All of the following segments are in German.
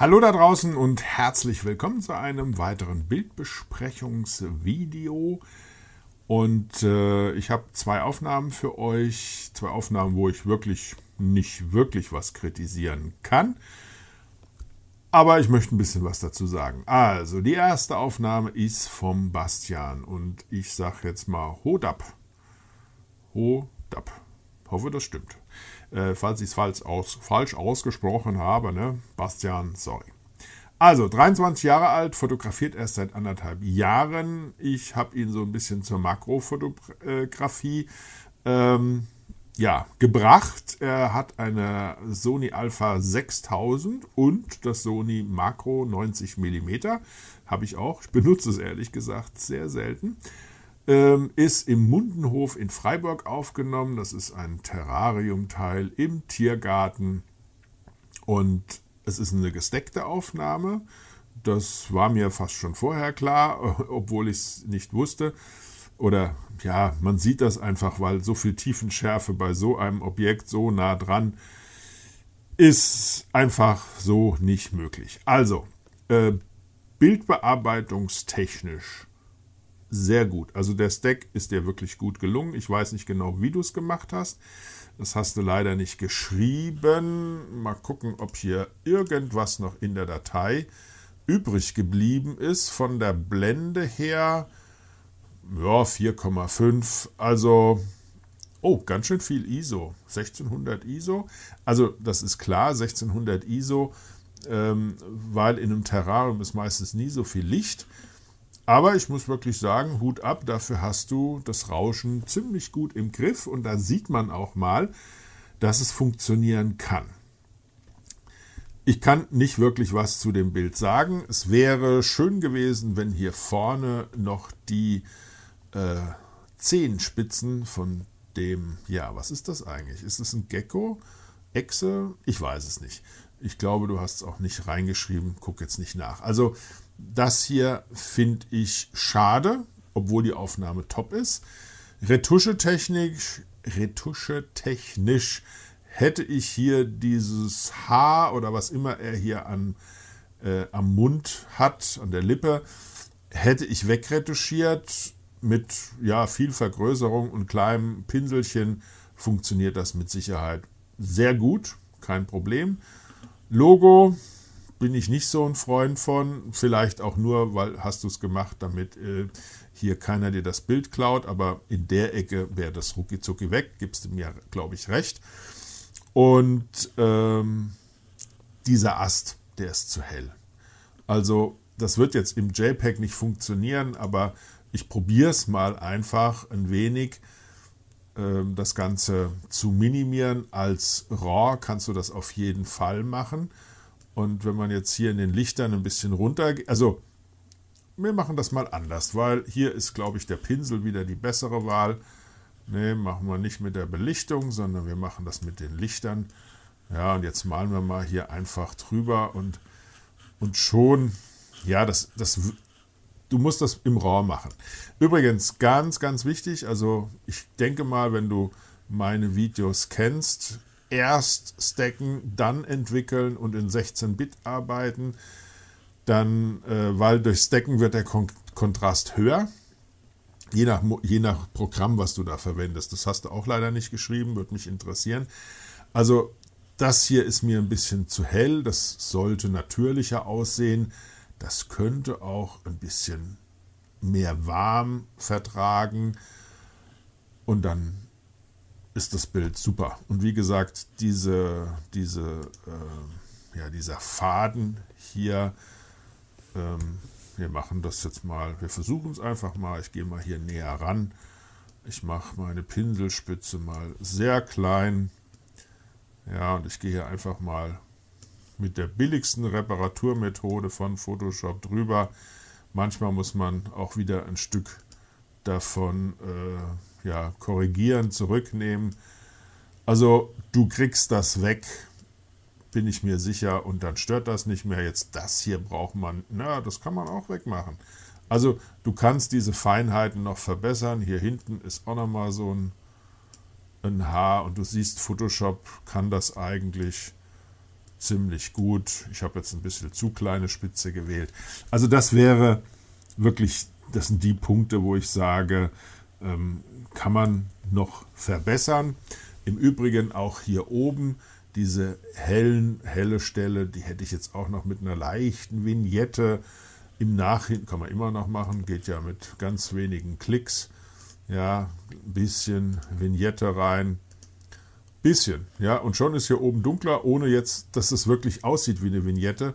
Hallo da draußen und herzlich willkommen zu einem weiteren Bildbesprechungsvideo. Und äh, ich habe zwei Aufnahmen für euch, zwei Aufnahmen, wo ich wirklich nicht wirklich was kritisieren kann. Aber ich möchte ein bisschen was dazu sagen. Also, die erste Aufnahme ist vom Bastian und ich sage jetzt mal Hodap. Hodap. Hoffe, das stimmt äh, falls ich es falsch, aus, falsch ausgesprochen habe, ne? Bastian, sorry. Also, 23 Jahre alt, fotografiert erst seit anderthalb Jahren. Ich habe ihn so ein bisschen zur Makrofotografie ähm, ja, gebracht. Er hat eine Sony Alpha 6000 und das Sony Makro 90 mm. Habe ich auch. Ich benutze es ehrlich gesagt sehr selten ähm, ist im Mundenhof in Freiburg aufgenommen. Das ist ein Terrariumteil im Tiergarten. Und es ist eine gesteckte Aufnahme. Das war mir fast schon vorher klar, obwohl ich es nicht wusste. Oder ja, man sieht das einfach, weil so viel Tiefenschärfe bei so einem Objekt so nah dran ist einfach so nicht möglich. Also, äh, bildbearbeitungstechnisch sehr gut. Also der Stack ist dir wirklich gut gelungen. Ich weiß nicht genau, wie du es gemacht hast. Das hast du leider nicht geschrieben. Mal gucken, ob hier irgendwas noch in der Datei übrig geblieben ist. Von der Blende her, ja, 4,5. Also, oh, ganz schön viel ISO. 1600 ISO. Also, das ist klar, 1600 ISO, ähm, weil in einem Terrarium ist meistens nie so viel Licht. Aber ich muss wirklich sagen, Hut ab, dafür hast du das Rauschen ziemlich gut im Griff und da sieht man auch mal, dass es funktionieren kann. Ich kann nicht wirklich was zu dem Bild sagen. Es wäre schön gewesen, wenn hier vorne noch die äh, Zehenspitzen von dem, ja, was ist das eigentlich? Ist es ein Gecko? Echse? Ich weiß es nicht. Ich glaube, du hast es auch nicht reingeschrieben. Guck jetzt nicht nach. Also das hier finde ich schade, obwohl die Aufnahme top ist. Retuschetechnisch, retuschetechnisch hätte ich hier dieses Haar oder was immer er hier an, äh, am Mund hat, an der Lippe, hätte ich wegretuschiert. Mit ja, viel Vergrößerung und kleinem Pinselchen funktioniert das mit Sicherheit sehr gut, kein Problem. Logo bin ich nicht so ein Freund von. Vielleicht auch nur, weil hast du es gemacht, damit äh, hier keiner dir das Bild klaut. Aber in der Ecke wäre das ruckizucki weg. Gibst du mir, glaube ich, recht. Und ähm, dieser Ast, der ist zu hell. Also das wird jetzt im JPEG nicht funktionieren, aber ich probiere es mal einfach ein wenig ähm, das Ganze zu minimieren. Als RAW kannst du das auf jeden Fall machen. Und wenn man jetzt hier in den Lichtern ein bisschen runter, also wir machen das mal anders, weil hier ist, glaube ich, der Pinsel wieder die bessere Wahl. Ne, machen wir nicht mit der Belichtung, sondern wir machen das mit den Lichtern. Ja, und jetzt malen wir mal hier einfach drüber und, und schon, ja, das, das, du musst das im Raw machen. Übrigens, ganz, ganz wichtig, also ich denke mal, wenn du meine Videos kennst, erst stacken, dann entwickeln und in 16-Bit arbeiten. Dann, äh, weil durch Stacken wird der Kon Kontrast höher. Je nach, je nach Programm, was du da verwendest. Das hast du auch leider nicht geschrieben, würde mich interessieren. Also, das hier ist mir ein bisschen zu hell. Das sollte natürlicher aussehen. Das könnte auch ein bisschen mehr warm vertragen. Und dann ist das Bild super. Und wie gesagt, diese, diese, äh, ja, dieser Faden hier, ähm, wir machen das jetzt mal, wir versuchen es einfach mal. Ich gehe mal hier näher ran. Ich mache meine Pinselspitze mal sehr klein. Ja, und ich gehe hier einfach mal mit der billigsten Reparaturmethode von Photoshop drüber. Manchmal muss man auch wieder ein Stück davon äh, ja, korrigieren, zurücknehmen. Also du kriegst das weg, bin ich mir sicher, und dann stört das nicht mehr. Jetzt das hier braucht man, na, das kann man auch wegmachen. Also du kannst diese Feinheiten noch verbessern. Hier hinten ist auch nochmal so ein, ein Haar und du siehst, Photoshop kann das eigentlich ziemlich gut. Ich habe jetzt ein bisschen zu kleine Spitze gewählt. Also das wäre wirklich, das sind die Punkte, wo ich sage, ähm, kann man noch verbessern. Im Übrigen auch hier oben diese hellen, helle Stelle, die hätte ich jetzt auch noch mit einer leichten Vignette im Nachhinein, kann man immer noch machen, geht ja mit ganz wenigen Klicks. Ja, ein bisschen Vignette rein. Bisschen, ja, und schon ist hier oben dunkler, ohne jetzt, dass es wirklich aussieht wie eine Vignette.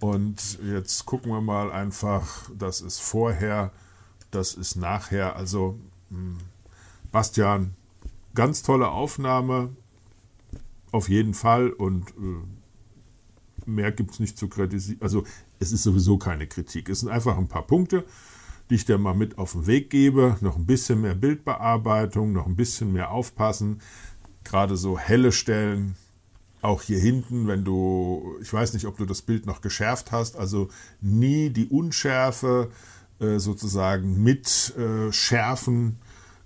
Und jetzt gucken wir mal einfach, das ist vorher, das ist nachher. Also hm. Bastian, ganz tolle Aufnahme, auf jeden Fall und äh, mehr gibt es nicht zu kritisieren. Also es ist sowieso keine Kritik, es sind einfach ein paar Punkte, die ich dir mal mit auf den Weg gebe. Noch ein bisschen mehr Bildbearbeitung, noch ein bisschen mehr aufpassen, gerade so helle Stellen. Auch hier hinten, wenn du, ich weiß nicht, ob du das Bild noch geschärft hast, also nie die Unschärfe, äh, sozusagen mit äh, schärfen.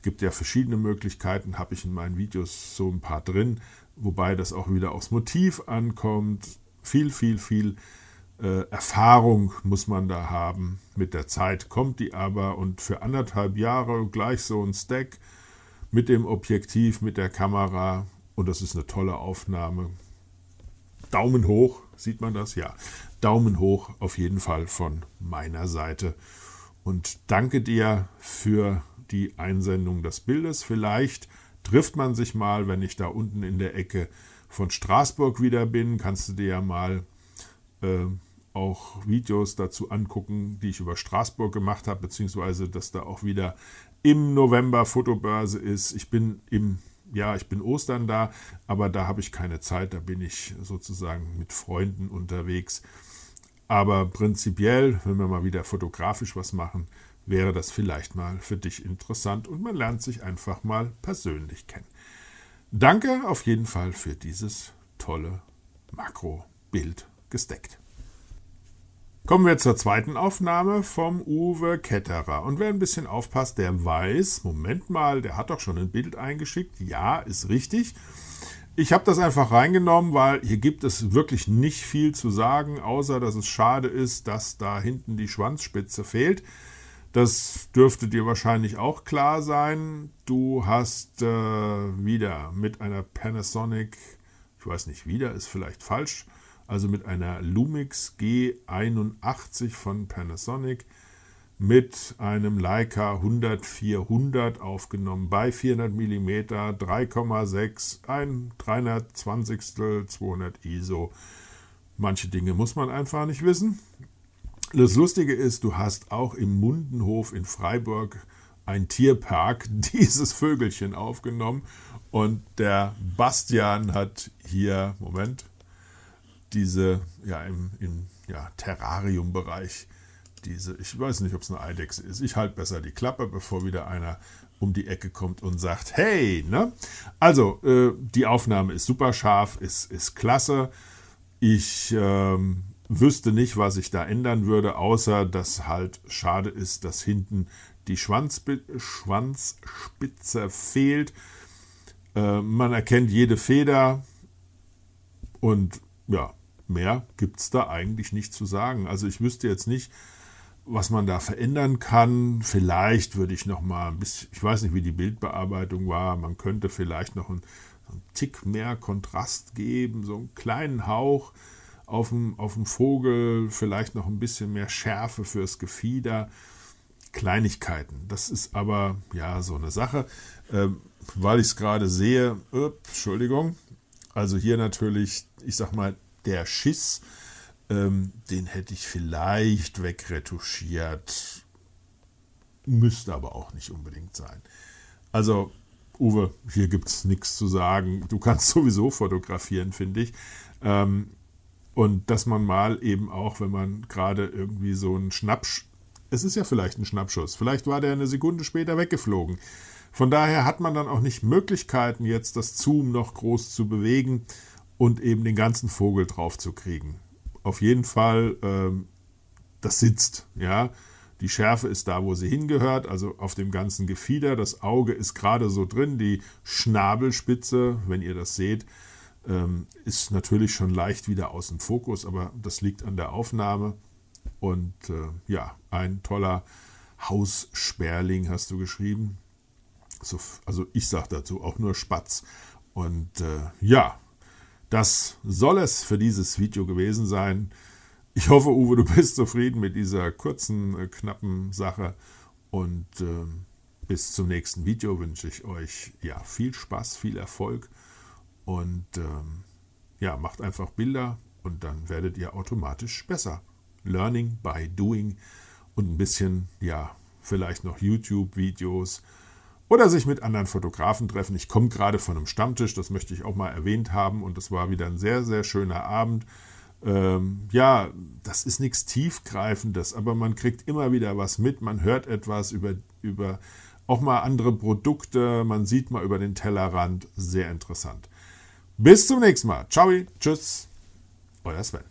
Gibt ja verschiedene Möglichkeiten, habe ich in meinen Videos so ein paar drin, wobei das auch wieder aufs Motiv ankommt. Viel, viel, viel äh, Erfahrung muss man da haben. Mit der Zeit kommt die aber und für anderthalb Jahre gleich so ein Stack mit dem Objektiv, mit der Kamera und das ist eine tolle Aufnahme. Daumen hoch, sieht man das? Ja, Daumen hoch auf jeden Fall von meiner Seite und danke dir für die Einsendung des Bildes. Vielleicht trifft man sich mal, wenn ich da unten in der Ecke von Straßburg wieder bin, kannst du dir ja mal äh, auch Videos dazu angucken, die ich über Straßburg gemacht habe, beziehungsweise dass da auch wieder im November Fotobörse ist. Ich bin im ja, ich bin Ostern da, aber da habe ich keine Zeit, da bin ich sozusagen mit Freunden unterwegs. Aber prinzipiell, wenn wir mal wieder fotografisch was machen, wäre das vielleicht mal für dich interessant und man lernt sich einfach mal persönlich kennen. Danke auf jeden Fall für dieses tolle Makrobild gesteckt. Kommen wir zur zweiten Aufnahme vom Uwe Ketterer. Und wer ein bisschen aufpasst, der weiß, Moment mal, der hat doch schon ein Bild eingeschickt. Ja, ist richtig. Ich habe das einfach reingenommen, weil hier gibt es wirklich nicht viel zu sagen, außer dass es schade ist, dass da hinten die Schwanzspitze fehlt. Das dürfte dir wahrscheinlich auch klar sein. Du hast äh, wieder mit einer Panasonic, ich weiß nicht, wieder ist vielleicht falsch, also mit einer Lumix G81 von Panasonic mit einem Leica 100-400 aufgenommen bei 400 mm 3,6 ein 320 200 ISO. Manche Dinge muss man einfach nicht wissen. Das Lustige ist, du hast auch im Mundenhof in Freiburg ein Tierpark dieses Vögelchen aufgenommen und der Bastian hat hier, Moment, diese ja im, im ja, Terrarium-Bereich äh, diese, ich weiß nicht, ob es eine Eidechse ist. Ich halte besser die Klappe, bevor wieder einer um die Ecke kommt und sagt, hey, ne? Also, äh, die Aufnahme ist super scharf, ist, ist klasse. Ich ähm, wüsste nicht, was ich da ändern würde, außer dass halt schade ist, dass hinten die Schwanzbi Schwanzspitze fehlt. Äh, man erkennt jede Feder und ja, mehr gibt es da eigentlich nicht zu sagen. Also ich wüsste jetzt nicht, was man da verändern kann. Vielleicht würde ich noch mal ein bisschen, ich weiß nicht, wie die Bildbearbeitung war, man könnte vielleicht noch einen, einen Tick mehr Kontrast geben, so einen kleinen Hauch auf dem, auf dem Vogel, vielleicht noch ein bisschen mehr Schärfe fürs Gefieder. Kleinigkeiten. Das ist aber ja so eine Sache, ähm, weil ich es gerade sehe. Öp, Entschuldigung. Also hier natürlich, ich sag mal, der Schiss ähm, den hätte ich vielleicht wegretuschiert. Müsste aber auch nicht unbedingt sein. Also, Uwe, hier gibt es nichts zu sagen. Du kannst sowieso fotografieren, finde ich. Ähm, und dass man mal eben auch, wenn man gerade irgendwie so einen Schnappsch... Es ist ja vielleicht ein Schnappschuss. Vielleicht war der eine Sekunde später weggeflogen. Von daher hat man dann auch nicht Möglichkeiten, jetzt das Zoom noch groß zu bewegen und eben den ganzen Vogel drauf zu kriegen auf jeden Fall, ähm, das sitzt, ja. Die Schärfe ist da, wo sie hingehört, also auf dem ganzen Gefieder. Das Auge ist gerade so drin. Die Schnabelspitze, wenn ihr das seht, ähm, ist natürlich schon leicht wieder aus dem Fokus, aber das liegt an der Aufnahme. Und äh, ja, ein toller Haussperling hast du geschrieben. So, also ich sage dazu auch nur Spatz. Und äh, ja, das soll es für dieses Video gewesen sein. Ich hoffe, Uwe, du bist zufrieden mit dieser kurzen, äh, knappen Sache. Und äh, bis zum nächsten Video wünsche ich euch ja viel Spaß, viel Erfolg und ähm, ja, macht einfach Bilder und dann werdet ihr automatisch besser. Learning by doing und ein bisschen, ja, vielleicht noch YouTube-Videos oder sich mit anderen Fotografen treffen. Ich komme gerade von einem Stammtisch, das möchte ich auch mal erwähnt haben. Und es war wieder ein sehr, sehr schöner Abend. Ähm, ja, das ist nichts Tiefgreifendes, aber man kriegt immer wieder was mit. Man hört etwas über, über auch mal andere Produkte. Man sieht mal über den Tellerrand. Sehr interessant. Bis zum nächsten Mal. Ciao, tschüss, euer Sven.